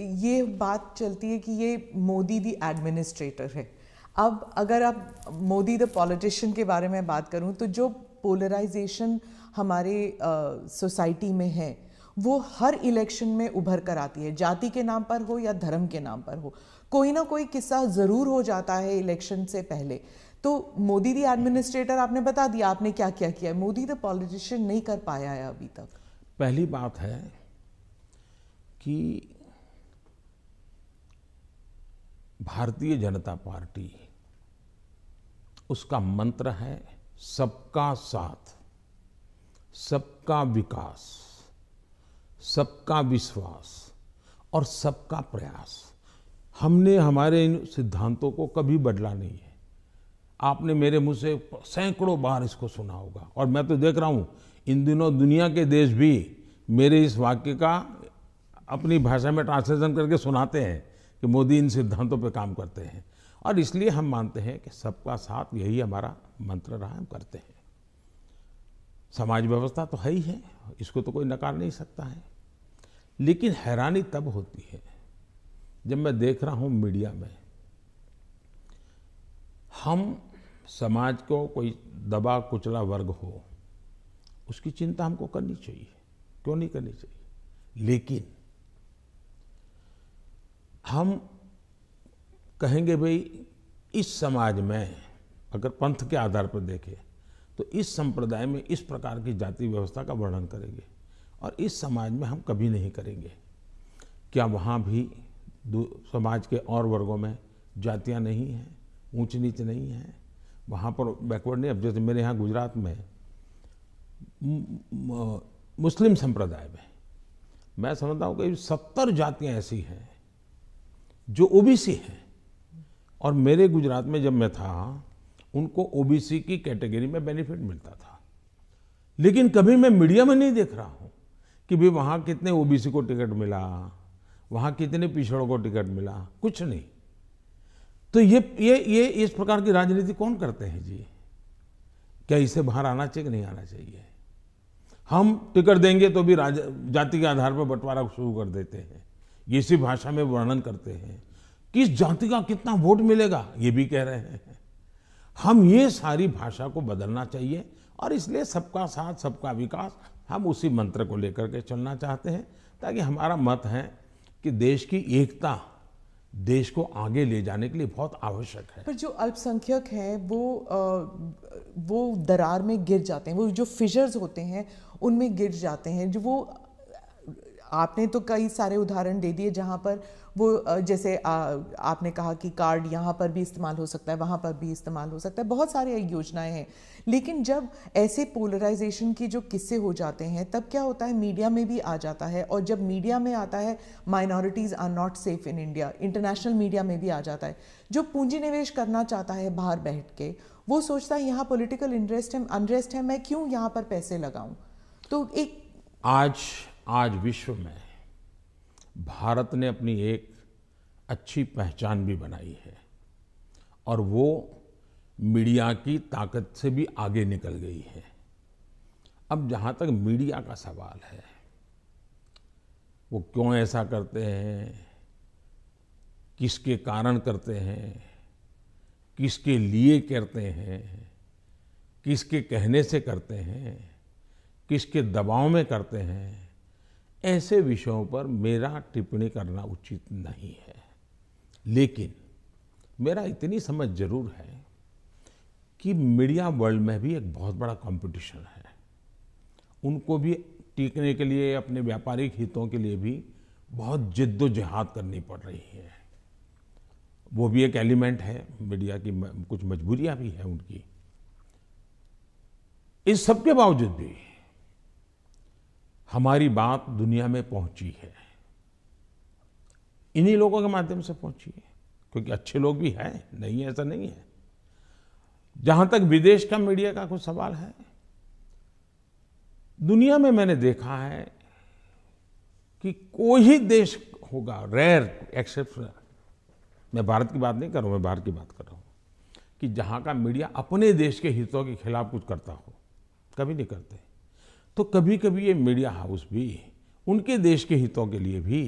ये बात चलती है कि ये मोदी दी एडमिनिस्ट्रेटर है अब अगर आप मोदी द पॉलिटिशियन के बारे में बात करूं तो जो पोलराइजेशन हमारे सोसाइटी में है वो हर इलेक्शन में उभर कर आती है जाति के नाम पर हो या धर्म के नाम पर हो कोई ना कोई किस्सा ज़रूर हो जाता है इलेक्शन से पहले तो मोदी दी एडमिनिस्ट्रेटर आपने बता दिया आपने क्या क्या किया है मोदी द पॉलिटिशियन नहीं कर पाया है अभी तक पहली बात है कि भारतीय जनता पार्टी उसका मंत्र है सबका साथ सबका विकास सबका विश्वास और सबका प्रयास हमने हमारे इन सिद्धांतों को कभी बदला नहीं है आपने मेरे मुंह से सैकड़ों बार इसको सुना होगा और मैं तो देख रहा हूँ इन दिनों दुनिया के देश भी मेरे इस वाक्य का अपनी भाषा में ट्रांसलेशन करके सुनाते हैं कि मोदी इन सिद्धांतों पर काम करते हैं और इसलिए हम मानते हैं कि सबका साथ यही हमारा मंत्र रहा हम करते हैं समाज व्यवस्था तो है ही है इसको तो कोई नकार नहीं सकता है लेकिन हैरानी तब होती है जब मैं देख रहा हूँ मीडिया में हम समाज को कोई दबा कुचला वर्ग हो उसकी चिंता हमको करनी चाहिए क्यों नहीं करनी चाहिए लेकिन हम कहेंगे भाई इस समाज में अगर पंथ के आधार पर देखें तो इस संप्रदाय में इस प्रकार की जाति व्यवस्था का वर्णन करेंगे और इस समाज में हम कभी नहीं करेंगे क्या वहाँ भी समाज के और वर्गों में जातियाँ नहीं हैं ऊंच नीच नहीं हैं वहाँ पर बैकवर्ड नहीं अब जैसे मेरे यहाँ गुजरात में मुस्लिम संप्रदाय में मैं समझता हूँ कि सत्तर जातियाँ ऐसी हैं जो ओबीसी हैं और मेरे गुजरात में जब मैं था उनको ओबीसी की कैटेगरी में बेनिफिट मिलता था लेकिन कभी मैं मीडिया में नहीं देख रहा हूँ कि भाई वहाँ कितने ओबीसी को टिकट मिला वहाँ कितने पिछड़ों को टिकट मिला कुछ नहीं तो ये ये ये इस प्रकार की राजनीति कौन करते हैं जी क्या इसे बाहर आना चाहिए कि नहीं आना चाहिए हम टिकट देंगे तो भी राज जाति के आधार पर बंटवारा शुरू कर देते हैं ये इसी भाषा में वर्णन करते हैं किस जाति का कितना वोट मिलेगा ये भी कह रहे हैं हम ये सारी भाषा को बदलना चाहिए और इसलिए सबका साथ सबका विकास हम उसी मंत्र को लेकर के चलना चाहते हैं ताकि हमारा मत है कि देश की एकता देश को आगे ले जाने के लिए बहुत आवश्यक है पर जो अल्पसंख्यक हैं वो वो दरार में गिर जाते हैं वो जो फिजर्स होते हैं उनमें गिर जाते हैं जो वो आपने तो कई सारे उदाहरण दे दिए जहाँ पर वो जैसे आ, आपने कहा कि कार्ड यहाँ पर भी इस्तेमाल हो सकता है वहाँ पर भी इस्तेमाल हो सकता है बहुत सारे योजनाएं हैं लेकिन जब ऐसे पोलराइजेशन की जो किस्से हो जाते हैं तब क्या होता है मीडिया में भी आ जाता है और जब मीडिया में आता है minorities are not safe in India international media में भी आ जाता है जो पूंजी निवेश करना चाहता है बाहर बैठ के वो सोचता है यहाँ पोलिटिकल इंटरेस्ट है अनरेस्ट है मैं क्यों यहाँ पर पैसे लगाऊँ तो एक आज आज विश्व में भारत ने अपनी एक अच्छी पहचान भी बनाई है और वो मीडिया की ताकत से भी आगे निकल गई है अब जहाँ तक मीडिया का सवाल है वो क्यों ऐसा करते हैं किसके कारण करते हैं किसके लिए करते हैं किसके कहने से करते हैं किसके दबाव में करते हैं ऐसे विषयों पर मेरा टिप्पणी करना उचित नहीं है लेकिन मेरा इतनी समझ जरूर है कि मीडिया वर्ल्ड में भी एक बहुत बड़ा कंपटीशन है उनको भी टीकने के लिए अपने व्यापारिक हितों के लिए भी बहुत जिद्दोजहाद करनी पड़ रही है वो भी एक एलिमेंट है मीडिया की कुछ मजबूरियां भी हैं उनकी इस सब के बावजूद भी हमारी बात दुनिया में पहुंची है इन्हीं लोगों के माध्यम से पहुंची है क्योंकि अच्छे लोग भी हैं नहीं ऐसा नहीं है जहां तक विदेश का मीडिया का कुछ सवाल है दुनिया में मैंने देखा है कि कोई ही देश होगा रेयर एक्सेप्शन मैं भारत की बात नहीं कर रहा हूं मैं भारत की बात कर रहा हूँ कि जहाँ का मीडिया अपने देश के हितों के खिलाफ कुछ करता हो कभी नहीं करते तो कभी कभी ये मीडिया हाउस भी उनके देश के हितों के लिए भी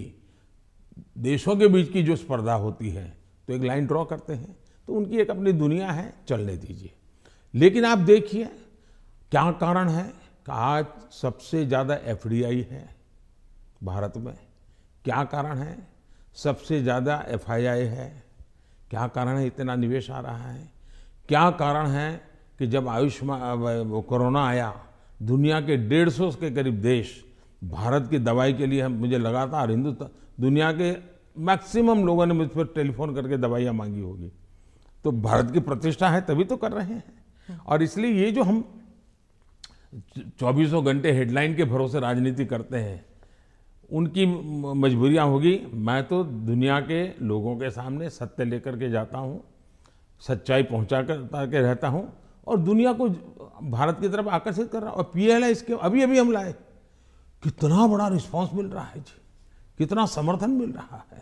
देशों के बीच की जो स्पर्धा होती है तो एक लाइन ड्रॉ करते हैं तो उनकी एक अपनी दुनिया है चलने दीजिए लेकिन आप देखिए क्या कारण है कि आज सबसे ज़्यादा एफ है भारत में क्या कारण है सबसे ज़्यादा एफ है क्या कारण है इतना निवेश आ रहा है क्या कारण है कि जब आयुष्मान कोरोना आया दुनिया के डेढ़ सौ के करीब देश भारत की दवाई के लिए हम मुझे लगातार हिंदुस्तान दुनिया के मैक्सिमम लोगों ने मुझ पर टेलीफोन करके दवाइयाँ मांगी होगी तो भारत की प्रतिष्ठा है तभी तो कर रहे हैं और इसलिए ये जो हम चौबीसों घंटे हेडलाइन के भरोसे राजनीति करते हैं उनकी मजबूरियाँ होगी मैं तो दुनिया के लोगों के सामने सत्य लेकर के जाता हूँ सच्चाई पहुँचा करता के रहता हूँ और दुनिया को भारत की तरफ आकर्षित कर रहा है और पीएलआई इसके अभी अभी हम लाए कितना बड़ा रिस्पांस मिल रहा है जी कितना समर्थन मिल रहा है